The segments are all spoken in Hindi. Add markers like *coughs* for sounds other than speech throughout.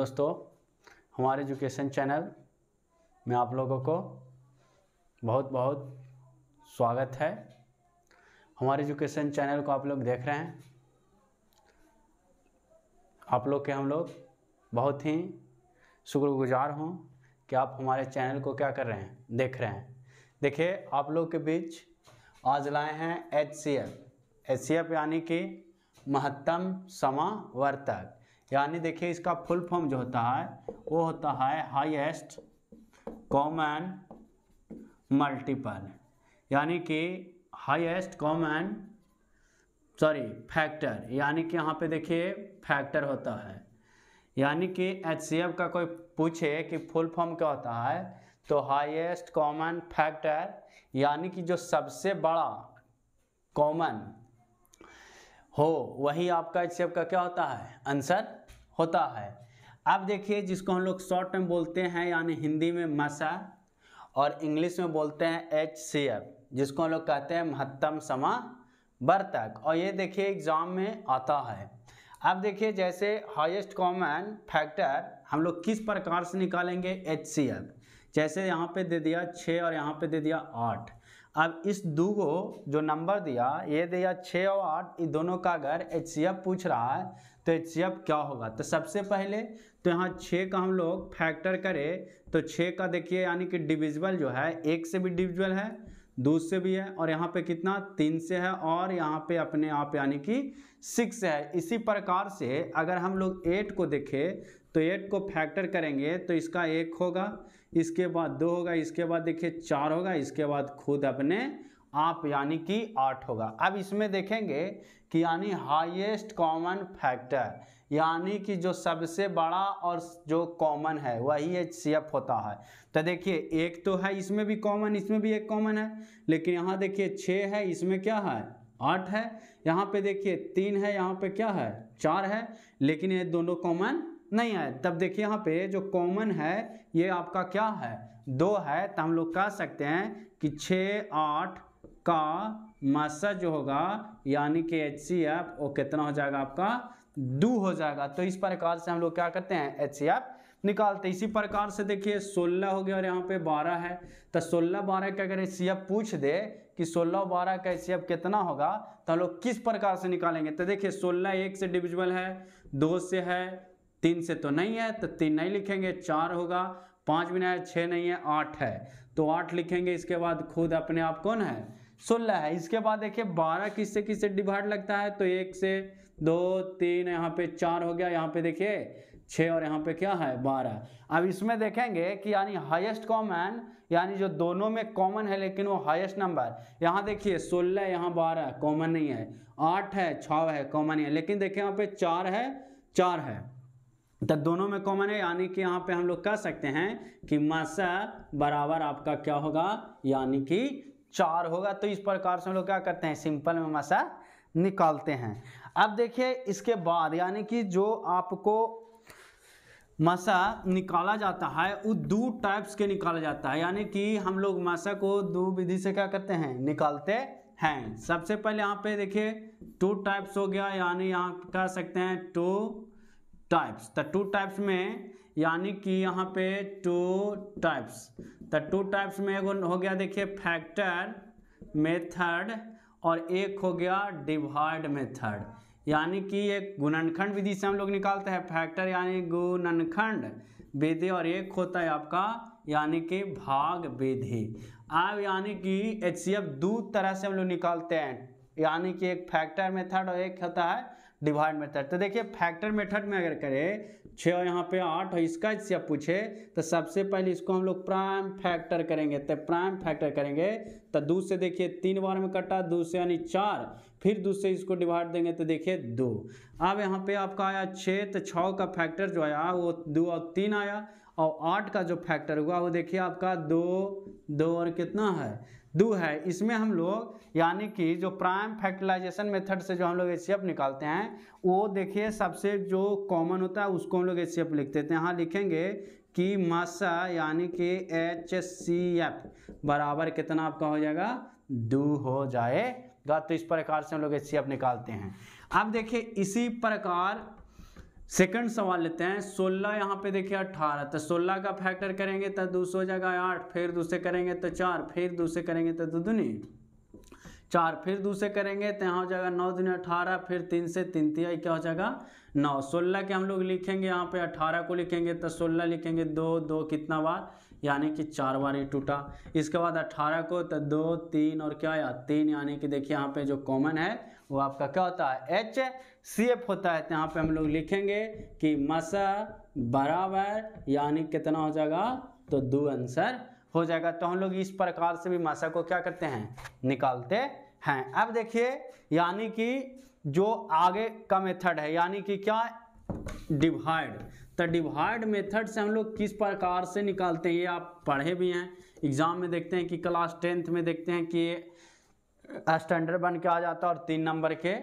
दोस्तों हमारे एजुकेशन चैनल में आप लोगों को बहुत बहुत स्वागत है हमारे एजुकेशन चैनल को आप लोग देख रहे हैं आप लोग के हम लोग बहुत ही शुक्रगुजार हूँ कि आप हमारे चैनल को क्या कर रहे हैं देख रहे हैं देखिए आप लोग के बीच आज लाए हैं H C F H C F यानी कि महत्तम समावर्तक यानी देखिए इसका फुल फॉर्म जो होता है वो होता है हाईएस्ट कॉमन मल्टीपल यानी कि हाईएस्ट कॉमन सॉरी फैक्टर यानी कि यहाँ पे देखिए फैक्टर होता है यानी कि एच का कोई पूछे कि फुल फॉर्म क्या होता है तो हाईएस्ट कॉमन फैक्टर यानी कि जो सबसे बड़ा कॉमन हो वही आपका एच का क्या होता है आंसर होता है अब देखिए जिसको हम लोग शॉर्ट में बोलते हैं यानी हिंदी में मसा और इंग्लिश में बोलते हैं एच सी एफ जिसको हम लोग कहते हैं महत्तम समा तक और ये देखिए एग्ज़ाम में आता है अब देखिए जैसे हाईएस्ट कॉमन फैक्टर हम लोग किस प्रकार से निकालेंगे एच सी एफ जैसे यहाँ पे दे दिया छः और यहाँ पे दे दिया आठ अब इस दो को जो नंबर दिया ये दिया छः और आठ इन दोनों का अगर एच पूछ रहा है तो एच क्या होगा तो सबसे पहले तो यहाँ छः का हम लोग फैक्टर करें तो छः का देखिए यानी कि डिविजिबल जो है एक से भी डिविजिबल है दो से भी है और यहाँ पे कितना तीन से है और यहाँ पे अपने आप यानी कि सिक्स है इसी प्रकार से अगर हम लोग एट को देखें तो एट को फैक्टर करेंगे तो इसका एक होगा इसके बाद दो होगा इसके बाद देखिए चार होगा इसके बाद खुद अपने आप यानी कि आठ होगा अब इसमें देखेंगे कि यानी हाईएस्ट कॉमन फैक्टर यानी कि जो सबसे बड़ा और जो कॉमन है वही एच सी एफ होता है तो देखिए एक तो है इसमें भी कॉमन इसमें भी एक कॉमन है लेकिन यहाँ देखिए छः है इसमें क्या है आठ है यहाँ पे देखिए तीन है यहाँ पे क्या है चार है लेकिन ये दोनों कॉमन नहीं आए तब देखिए यहाँ पे जो कॉमन है ये आपका क्या है दो है तो हम लोग कह सकते हैं कि छः आठ का मासा जो होगा यानी कि एच सी एफ वो कितना हो जाएगा आपका दो हो जाएगा तो इस प्रकार से हम लोग क्या करते हैं एच सी एफ निकालते इसी प्रकार से देखिए सोलह हो गया और यहाँ पे बारह है तो सोलह बारह का अगर एच सी एफ पूछ दे कि सोलह बारह का एच सी एफ कितना होगा तो हम लोग किस प्रकार से निकालेंगे तो देखिए सोलह एक से डिविजिबल है दो से है तीन से तो नहीं है तो तीन नहीं लिखेंगे चार होगा पाँच भी नहीं है छः नहीं है आठ है तो आठ लिखेंगे इसके बाद खुद अपने आप कौन है सोलह है इसके बाद देखिए बारह किससे किससे डिवाइड लगता है तो एक से दो तीन यहाँ पे चार हो गया यहाँ पे देखिए छः और यहाँ पे क्या है बारह अब इसमें देखेंगे कि यानी हाईएस्ट कॉमन यानी जो दोनों में कॉमन है लेकिन वो हाईएस्ट नंबर यहाँ देखिए सोलह यहाँ बारह कॉमन नहीं है आठ है छः है कॉमन नहीं है लेकिन देखिए यहाँ पे चार है चार है तो दोनों में कॉमन है यानी कि यहाँ पे हम लोग कह सकते हैं कि मसा बराबर आपका क्या होगा यानी कि चार होगा तो इस प्रकार से हम लोग क्या करते हैं सिंपल में मसा निकालते हैं अब देखिए इसके बाद यानी कि जो आपको मसा निकाला जाता है वो दो टाइप्स के निकाला जाता है यानी कि हम लोग मसा को दो विधि से क्या करते हैं निकालते हैं सबसे पहले यहाँ पे देखिए टू टाइप्स हो गया यानी यहाँ कह सकते हैं two types the two types में यानी कि यहाँ पे two types the two types में एक हो गया देखिए फैक्टर मेथड और एक हो गया डिवाइड मेथड यानी कि एक गुणनखंड विधि से हम लोग निकालते हैं फैक्टर यानी गुणनखंड विधि और एक होता है आपका यानी कि भाग विधि अब यानी कि एच दो तरह से हम लोग निकालते हैं यानी कि एक फैक्टर मेथड और एक होता है डिवाइड मेथड तो देखिए फैक्टर मेथड में अगर करें छः और यहाँ पे आठ और इसका इससे पूछे तो सबसे पहले इसको हम लोग प्राइम फैक्टर करेंगे तो प्राइम फैक्टर करेंगे तो दो से देखिए तीन बार में कटा दो से यानी चार फिर दो से इसको डिवाइड देंगे तो देखिए दो अब यहाँ पे आपका आया छः तो छः का फैक्टर जो आया वो दो और तीन आया और आठ का जो फैक्टर हुआ वो देखिए आपका दो दो और कितना है दो है इसमें हम लोग यानी कि जो प्राइम फैक्टिलाइजेशन मेथड से जो हम लोग एच निकालते हैं वो देखिए सबसे जो कॉमन होता है उसको हम लोग एच लिखते हैं यहाँ लिखेंगे कि मासा यानी कि एच सी एफ बराबर कितना आपका हो जाएगा दो हो जाएगा तो इस प्रकार से हम लोग एच निकालते हैं अब देखिए इसी प्रकार सेकंड सवाल लेते हैं सोलह यहाँ पे देखिए अट्ठारह तो सोलह का फैक्टर करेंगे तो दूसरे हो जाएगा आठ फिर दूसरे करेंगे तो चार फिर दूसरे करेंगे तो दो दुनी चार फिर दूसरे करेंगे तो यहाँ हो जाएगा नौ दुनिया अठारह फिर तीन से तीन तिहाई तो क्या हो जाएगा नौ सोलह के हम लोग लिखेंगे यहाँ पे अठारह को लिखेंगे तो सोलह लिखेंगे दो दो कितना बार यानी कि चार बार ये टूटा इसके बाद अट्ठारह को तो दो तीन और क्या आया तीन यानी कि देखिए यहाँ पे जो कॉमन है वो आपका क्या होता है एच सी एफ होता है तो यहाँ पे हम लोग लिखेंगे कि मसा बराबर यानी कितना हो जाएगा तो दो आंसर हो जाएगा तो हम लोग इस प्रकार से भी मसा को क्या करते हैं निकालते हैं अब देखिए यानी कि जो आगे का मेथड है यानी कि क्या डिवाइड तो डिवाइड मेथड से हम लोग किस प्रकार से निकालते हैं ये आप पढ़े भी हैं एग्ज़ाम में देखते हैं कि क्लास टेंथ में देखते हैं कि स्टैंडर्ड बन के आ जाता है और तीन नंबर के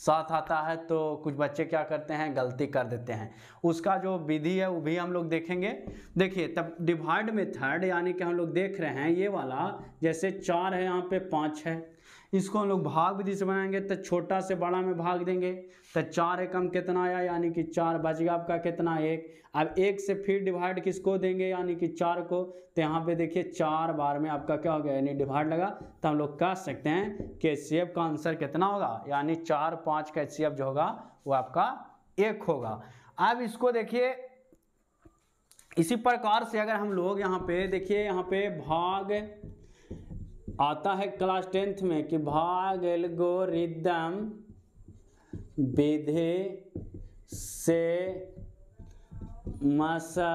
साथ आता है तो कुछ बच्चे क्या करते हैं गलती कर देते हैं उसका जो विधि है वो भी हम लोग देखेंगे देखिए तब डिवाइड मेथड यानी कि हम लोग देख रहे हैं ये वाला जैसे चार है यहाँ पे पाँच है इसको हम लोग भाग विधि से बनाएंगे तो छोटा से बड़ा में भाग देंगे तो चार एकम कितना आया यानी कि चार बच गया आपका कितना एक अब एक से फिर डिवाइड किसको देंगे यानी कि चार को तो यहाँ पे देखिए चार बार में आपका क्या हो गया यानी डिवाइड लगा तो हम लोग कह सकते हैं कि एच का आंसर कितना होगा यानी चार पाँच का एच जो होगा वो आपका एक होगा अब इसको देखिए इसी प्रकार से अगर हम लोग यहाँ पे देखिए यहाँ पे भाग आता है क्लास टेंथ में कि भाग एल्गोरिदम विधि से मसा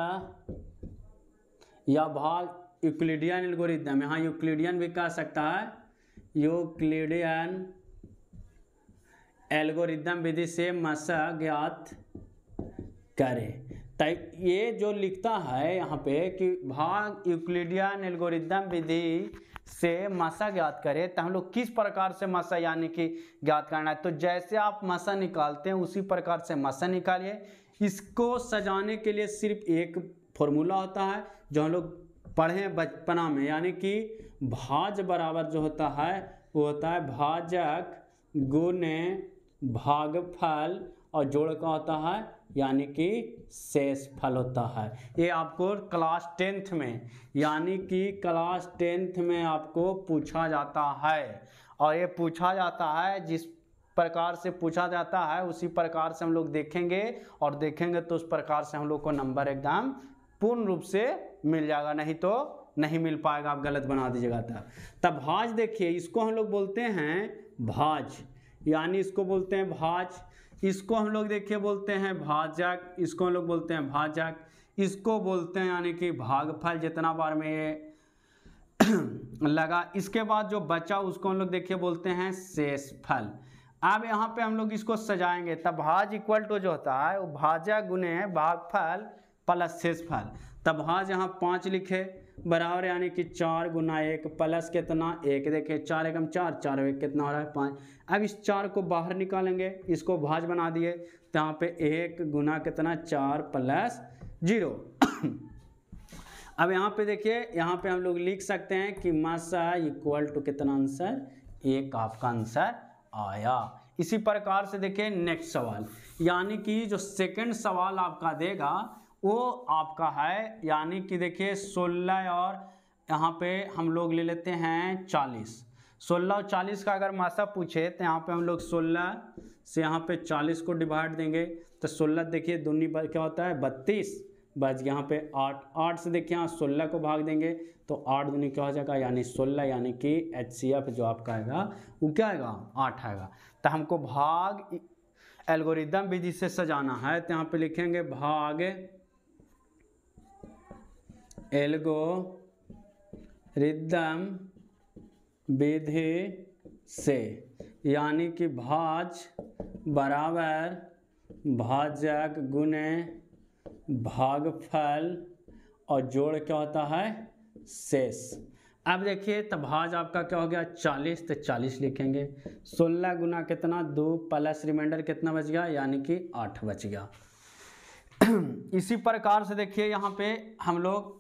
या भाग यूक्लिडियन एल्गोरिदम यहाँ यूक्लिडियन भी कह सकता है यूक्लिडियन एल्गोरिदम विधि से मसा ज्ञात करें टाइप ये जो लिखता है यहाँ पे कि भाग यूक्लिडियन एल्गोरिदम विधि से मसा ज्ञात करें तो हम लोग किस प्रकार से मसा यानी कि ज्ञात करना है तो जैसे आप मसा निकालते हैं उसी प्रकार से मसा निकालिए इसको सजाने के लिए सिर्फ एक फॉर्मूला होता है जो हम लोग पढ़े बचपना में यानी कि भाज बराबर जो होता है वो होता है भाजक गुण भागफल और जोड़ का होता है यानी कि शेष फल होता है ये आपको क्लास टेंथ में यानी कि क्लास टेंथ में आपको पूछा जाता है और ये पूछा जाता है जिस प्रकार से पूछा जाता है उसी प्रकार से हम लोग देखेंगे और देखेंगे तो उस प्रकार से हम लोग को नंबर एकदम पूर्ण रूप से मिल जाएगा नहीं तो नहीं मिल पाएगा आप गलत बना दीजिएगा तब तब भाज देखिए इसको हम लोग बोलते हैं भाज यानी इसको बोलते हैं भाज इसको हम लोग देखिए बोलते हैं भाजक इसको हम लोग बोलते हैं भाजक इसको बोलते हैं यानी कि भागफल जितना बार में ये *clears throat* लगा इसके बाद जो बचा उसको हम लोग देखिए बोलते हैं शेष फल अब यहाँ पे हम लोग इसको सजाएंगे तब भाज इक्वल टू जो होता है वो भाजक गुने भागफल प्लस फल तब भाज यहाँ पाँच लिखे बराबर यानी कि चार गुना एक प्लस कितना एक देखिए चार एकम चार चार एक कितना हो रहा है पाँच अब इस चार को बाहर निकालेंगे इसको भाज बना दिए तो यहाँ पे एक गुना कितना चार प्लस जीरो *coughs* अब यहाँ पे देखिए यहाँ पे हम लोग लिख सकते हैं कि मासा इक्वल टू कितना आंसर एक आपका आंसर आया इसी प्रकार से देखिए नेक्स्ट सवाल यानी कि जो सेकंड सवाल आपका देगा वो आपका है यानी कि देखिए सोलह और यहाँ पे हम लोग ले लेते हैं चालीस सोलह और चालीस का अगर मासा पूछे तो यहाँ पे हम लोग सोलह से यहाँ पे चालीस को डिवाइड देंगे तो सोलह देखिए दूनी क्या होता है बत्तीस बस यहाँ पे आठ आठ से देखिए यहाँ सोलह को भाग देंगे तो आठ दूनी क्या हो जाएगा यानी सोलह यानी कि एच सी एफ जो आपका आएगा वो क्या आएगा आठ आएगा तो हमको भाग एल्गोरिदम विधि से सजाना है तो यहाँ पे लिखेंगे भाग एल्गो रिदम विधि से यानी कि भाज बराबर भाजक गुने भागफल और जोड़ क्या होता है शेष अब देखिए तो भाज आपका क्या हो गया चालीस तो चालीस लिखेंगे सोलह गुना कितना दो प्लस रिमाइंडर कितना बच गया यानी कि आठ बच गया *clears throat* इसी प्रकार से देखिए यहाँ पे हम लोग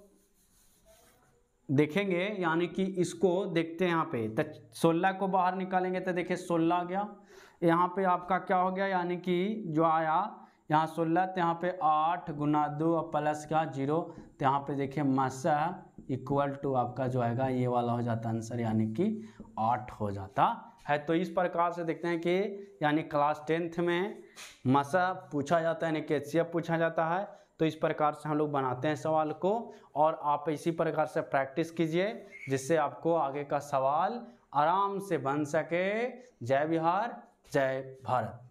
देखेंगे यानी कि इसको देखते हैं यहाँ पे तो सोलह को बाहर निकालेंगे तो देखिए सोलह आ गया यहाँ पे आपका क्या हो गया यानी कि जो आया यहाँ सोलह तो यहाँ पे आठ गुना दो और प्लस का जीरो तो यहाँ पे देखिए मस इक्वल टू आपका जो आएगा ये वाला हो जाता आंसर यानी कि आठ हो जाता है तो इस प्रकार से देखते हैं कि यानी क्लास टेंथ में मसा पूछा जाता है यानी के पूछा जाता है तो इस प्रकार से हम लोग बनाते हैं सवाल को और आप इसी प्रकार से प्रैक्टिस कीजिए जिससे आपको आगे का सवाल आराम से बन सके जय बिहार जय भारत